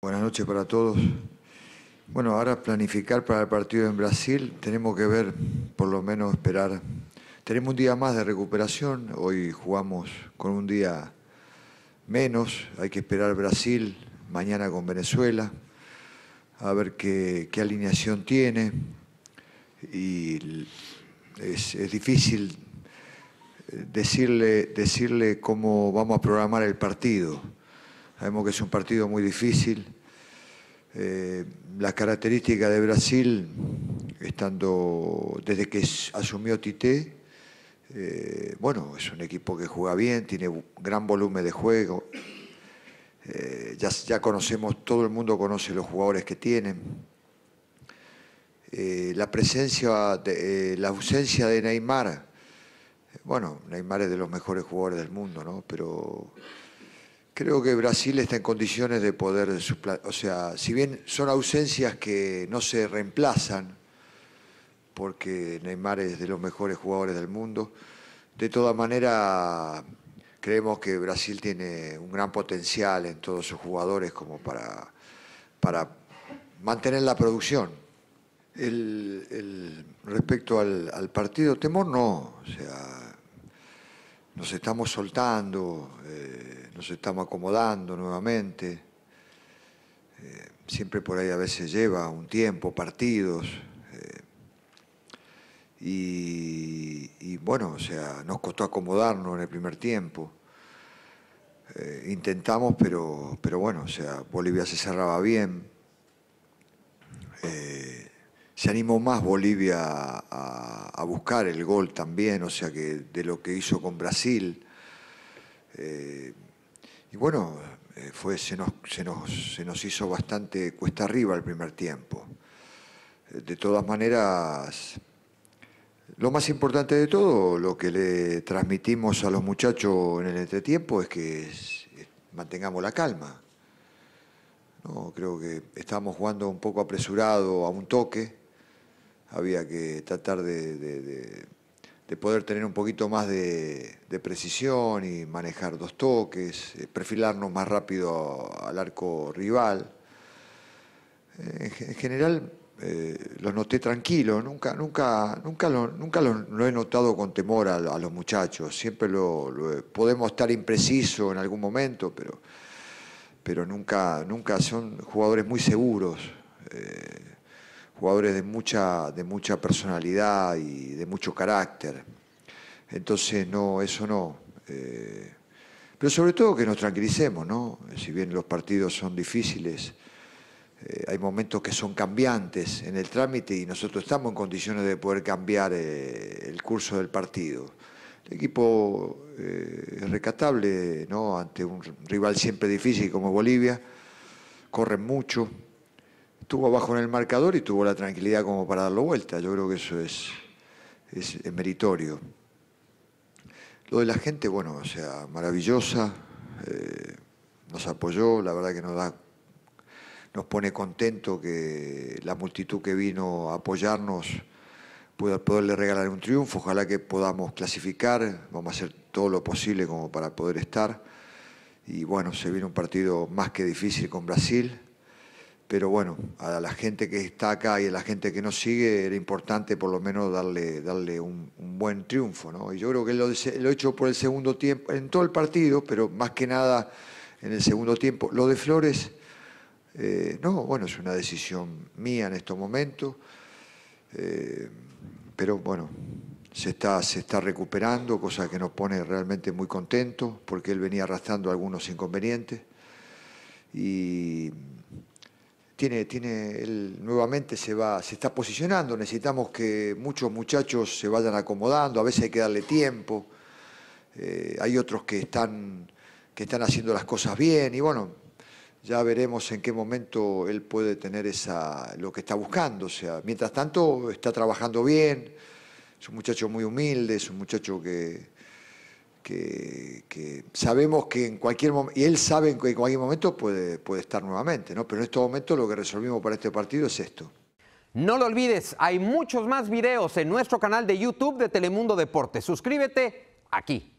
Buenas noches para todos. Bueno, ahora planificar para el partido en Brasil, tenemos que ver, por lo menos esperar. Tenemos un día más de recuperación, hoy jugamos con un día menos, hay que esperar Brasil, mañana con Venezuela, a ver qué, alineación tiene. Y es, difícil eh, decirle, decirle cómo vamos a programar el partido Sabemos que es un partido muy difícil. Eh, las características de Brasil, estando desde que asumió Tite, eh, bueno, es un equipo que juega bien, tiene gran volumen de juego. Eh, ya, conocemos, todo el mundo conoce los jugadores que tienen. la presencia, la ausencia de Neymar, bueno, Neymar es de los mejores jugadores del mundo, ¿no? Pero Creo que Brasil está en condiciones de poder, o sea, si bien son ausencias que no se reemplazan, porque Neymar es de los mejores jugadores del mundo, de toda manera creemos que Brasil tiene un gran potencial en todos sus jugadores como para, para mantener la producción. El, respecto al, partido, temor no, o sea, nos estamos soltando. Eh, nos estamos acomodando nuevamente. Eh, siempre por ahí a veces lleva un tiempo, partidos. Eh, y, bueno, o sea, nos costó acomodarnos en el primer tiempo. Eh, intentamos, pero, pero bueno, o sea, Bolivia se cerraba bien. se animó más Bolivia a, buscar el gol también, o sea, que de lo que hizo con Brasil. Y bueno, eh, fue, se, nos, hizo bastante cuesta arriba el primer tiempo. Eh, de todas maneras, lo más importante de todo, lo que le transmitimos a los muchachos en el entretiempo es que mantengamos la calma. No, creo que estábamos jugando un poco apresurado a un toque. Había que tratar de de poder tener un poquito más de, precisión y manejar dos toques, eh, perfilarnos más rápido al arco rival. Eh, en, general eh, los noté tranquilos, nunca, nunca, nunca, lo, nunca lo, he notado con temor a, los muchachos, siempre lo, podemos estar impreciso en algún momento, pero, pero nunca, nunca son jugadores muy seguros jugadores de mucha, de mucha personalidad y de mucho carácter. Entonces, no, eso no. Eh, pero sobre todo que nos tranquilicemos, ¿no? Si bien los partidos son difíciles, eh, hay momentos que son cambiantes en el trámite y nosotros estamos en condiciones de poder cambiar eh, el curso del partido. El equipo es recatable, ¿no? Ante un rival siempre difícil como Bolivia, corren mucho, estuvo abajo en el marcador y tuvo la tranquilidad como para darlo vuelta. Yo creo que eso es, meritorio. Lo de la gente, bueno, o sea, maravillosa, eh, nos apoyó, la verdad que nos da, nos pone contento que la multitud que vino a apoyarnos pueda poderle regalar un triunfo. Ojalá que podamos clasificar, vamos a hacer todo lo posible como para poder estar. Y bueno, se viene un partido más que difícil con Brasil pero bueno, a la gente que está acá y a la gente que nos sigue era importante por lo menos darle, darle un, buen triunfo. ¿no? Y yo creo que lo, lo hecho por el segundo tiempo, en todo el partido, pero más que nada en el segundo tiempo. Lo de Flores, eh, no, bueno, es una decisión mía en estos momentos, eh, pero bueno, se está, se está recuperando, cosa que nos pone realmente muy contentos, porque él venía arrastrando algunos inconvenientes. Y tiene, tiene, él nuevamente se va, se está posicionando, necesitamos que muchos muchachos se vayan acomodando, a veces hay que darle tiempo, eh, hay otros que están, que están haciendo las cosas bien, y bueno, ya veremos en qué momento él puede tener esa, lo que está buscando. O sea, mientras tanto está trabajando bien, es un muchacho muy humilde, es un muchacho que, que, sabemos que en cualquier momento, y él sabe que en cualquier momento puede, puede estar nuevamente, ¿no? Pero en estos momentos lo que resolvimos para este partido es esto. No lo olvides, hay muchos más videos en nuestro canal de YouTube de Telemundo Deportes. Suscríbete aquí.